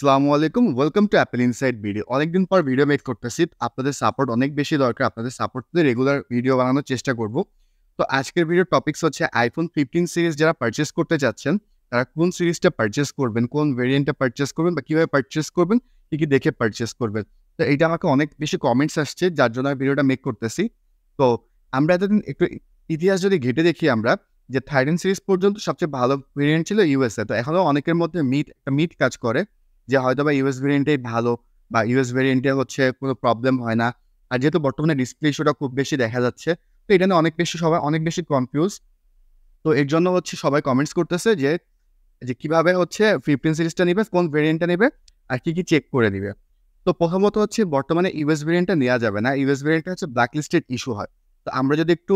সালামু আলাইকুম welcome to Apple inside video অনেকদিন পর ভিডিও মেক করতেছি আপনাদের সাপোর্ট অনেক বেশি দরকার আপনাদের সাপোর্ট দিয়ে রেগুলার ভিডিও বানানোর চেষ্টা করব তো আজকের ভিডিও টপিক্স হচ্ছে আইফোন ফিফটিন সিরিজ যারা পারচেস করতে চাচ্ছেন তারা কোন সিরিজটা পারচেস করবেন কোন ভেরিয়েন্টটা পারচেস করবেন বা কীভাবে পারচেস করবেন কী কী দেখে পারচেস করবেন তো এইটা আমাকে অনেক বেশি কমেন্টস আসছে যার জন্য আমি ভিডিওটা মেক করতেছি তো আমরা এতদিন একটু ইতিহাস যদি ঘেটে দেখি আমরা যে থাইডেন সিরিজ পর্যন্ত সবচেয়ে ভালো ভেরিয়েন্ট ছিল ইউএসএ তো এখনও অনেকের মধ্যে মিট একটা মিট কাজ করে যে হয়তো বা ইউএস ভেরিয়েন্টেই ভালো বা ইউএস ভেরিয়েন্টে হচ্ছে কোনো প্রবলেম হয় না আর যেহেতু বর্তমানে ডিসপ্লে ইস্যুটা খুব বেশি দেখা যাচ্ছে তো এটা নিয়ে অনেক বেশি সবাই অনেক বেশি কনফিউজ তো এর জন্য হচ্ছে সবাই কমেন্টস করতেছে যে যে কীভাবে হচ্ছে ফিফটিন সিরিজটা নেবে কোন ভেরিয়েন্টটা নেবে আর কী কী চেক করে দিবে তো প্রথমত হচ্ছে বর্তমানে ইউএস ভেরিয়েন্টটা নেওয়া যাবে না ইউএস ভেরিয়েন্টটা হচ্ছে ব্ল্যাকলিস্টেড ইস্যু হয় তো আমরা যদি একটু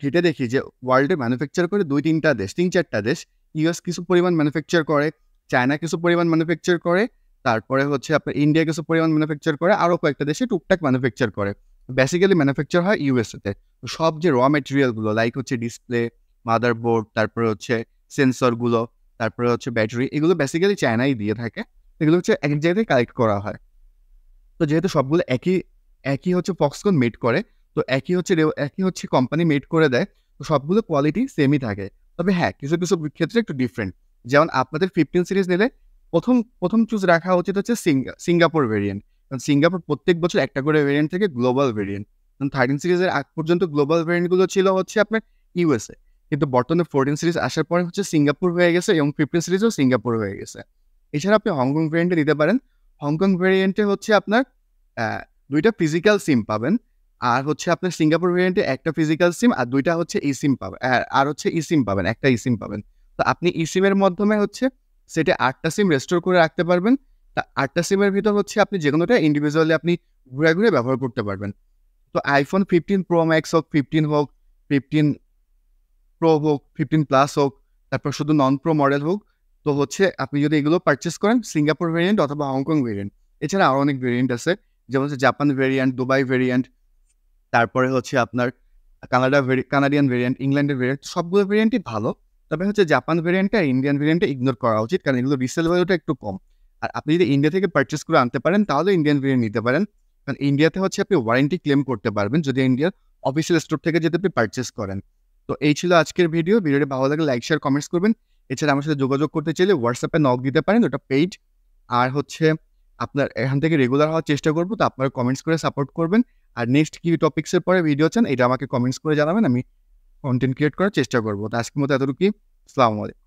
ঘেটে দেখি যে ওয়ার্ল্ডে ম্যানুফ্যাকচার করে দুই তিনটা দেশ তিন চারটা দেশ ইউএস কিছু পরিমাণ ম্যানুফ্যাকচার করে চায়না কিছু পরিমাণ ম্যানুফ্যাকচার করে তারপরে হচ্ছে আপনার ইন্ডিয়া কিছু পরিমাণ ম্যানুফ্যাকচার করে আরও কয়েকটা দেশে টুকটাক ম্যানুফ্যাকচার করে বেসিক্যালি ম্যানুফ্যাকচার হয় ইউএসএতে সব যে র মেটেরিয়ালগুলো লাইক হচ্ছে ডিসপ্লে মাদারবোর্ড তারপরে হচ্ছে সেন্সরগুলো তারপরে হচ্ছে ব্যাটারি এগুলো বেসিক্যালি চায়নাই দিয়ে থাকে এগুলো হচ্ছে এক জায়গায় কালেক্ট করা হয় তো যেহেতু সবগুলো একই একই হচ্ছে ফক্সকন মেড করে তো একই হচ্ছে একই হচ্ছে কোম্পানি মেড করে দেয় তো সবগুলো কোয়ালিটি সেমই থাকে তবে হ্যাঁ কিছু কিছু ক্ষেত্রে একটু ডিফারেন্ট যেমন আপনাদের ফিফটিন সিরিজ নিলে প্রথম প্রথম চুজ রাখা উচিত হচ্ছে সিঙ্গাপুর ভেরিয়েন্ট কারণ সিঙ্গাপুর প্রত্যেক বছর একটা করে ভেরিয়েন্ট থেকে গ্লোবাল ভেরিয়েন্ট কারণ থার্টিন সিরিজের আগ পর্যন্ত গ্লোবাল ভেরিয়েন্টগুলো ছিল হচ্ছে আপনার ইউএসএ কিন্তু বর্তমানে ফোরটিন সিরিজ আসার পরে হচ্ছে সিঙ্গাপুর হয়ে গেছে এবং ফিফটিন সিরিজও সিঙ্গাপুর হয়ে গেছে এছাড়া আপনি হংকং ভেরিয়েন্টে নিতে পারেন হংকং ভেরিয়েন্টে হচ্ছে আপনার দুইটা ফিজিক্যাল সিম পাবেন আর হচ্ছে আপনার সিঙ্গাপুর ভেরিয়েন্টে একটা ফিজিক্যাল সিম আর দুইটা হচ্ছে ই সিম পাবেন আর হচ্ছে ই সিম পাবেন একটা ই সিম পাবেন তো আপনি ইসিমের মাধ্যমে হচ্ছে সেটা আটটা সিম রেস্টোর করে রাখতে পারবেন তা আটটা সিমের ভিতর হচ্ছে আপনি যে কোনোটা ইন্ডিভিজুয়ালি আপনি ঘুরে ঘুরে ব্যবহার করতে পারবেন তো আইফোন ফিফটিন প্রো ম্যাক্স হোক ফিফটিন হোক ফিফটিন প্রো হোক ফিফটিন প্লাস হোক তারপর শুধু নন প্রো মডেল হোক তো হচ্ছে আপনি যদি এগুলো পারচেস করেন সিঙ্গাপুর ভেরিয়েন্ট অথবা হংকং ভেরিয়েন্ট এছাড়া আরও অনেক ভেরিয়েন্ট আছে যেমন হচ্ছে জাপান ভেরিয়েন্ট দুবাই ভেরিয়েন্ট তারপরে হচ্ছে আপনার কানাডা ভেরি কানাডিয়ান ভেরিয়েন্ট ইংল্যান্ডের ভেরিয়েন্ট সবগুলো ভেরিয়েন্টই ভালো তবে হচ্ছে জাপান ভেরিয়েন্টটা ইন্ডিয়ান ভেরিয়েন্টটা ইগনোর করা উচিত কারণ এগুলো রিসেল ভ্যালুটা একটু কম আর আপনি যদি ইন্ডিয়া থেকে পারচেস করে আনতে পারেন তাহলে ইন্ডিয়ান ভেরিয়েন্ট নিতে পারেন কারণ ইন্ডিয়াতে হচ্ছে আপনি ওয়ারেন্টি ক্লেম করতে পারবেন যদি ইন্ডিয়ার অফিসিয়াল স্টোর থেকে যদি আপনি পারচেস করেন তো এই ছিল আজকের ভিডিও ভিডিওটি ভালো লাগলে লাইক শেয়ার কমেন্টস করবেন এছাড়া আমার সাথে যোগাযোগ করতে চাইলে হোয়াটসঅ্যাপে নক দিতে পারেন ওটা পেইড আর হচ্ছে আপনার এখান থেকে রেগুলার হওয়ার চেষ্টা করবো তো আপনারা কমেন্টস করে সাপোর্ট করবেন আর নেক্সট কী টপিক্সের পরে ভিডিও চান এটা আমাকে কমেন্টস করে জানাবেন আমি কন্টেন্ট ক্রিয়েট করার চেষ্টা করবো তো আজকের মতো এতটুকুই আলাইকুম